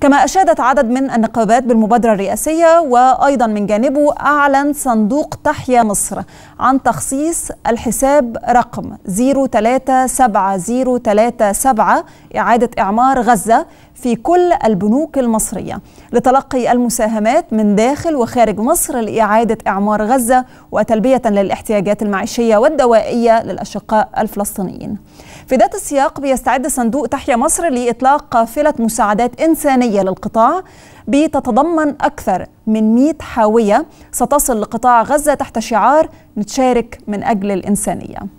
كما أشادت عدد من النقابات بالمبادرة الرئاسية وأيضا من جانبه أعلن صندوق تحيا مصر عن تخصيص الحساب رقم 037037 إعادة إعمار غزة في كل البنوك المصرية لتلقي المساهمات من داخل وخارج مصر لإعادة إعمار غزة وتلبية للاحتياجات المعيشية والدوائية للأشقاء الفلسطينيين في ذات السياق بيستعد صندوق تحيا مصر لإطلاق قافلة مساعدات إنسانية الحكومية للقطاع بتتضمن أكثر من 100 حاوية ستصل لقطاع غزة تحت شعار نتشارك من أجل الإنسانية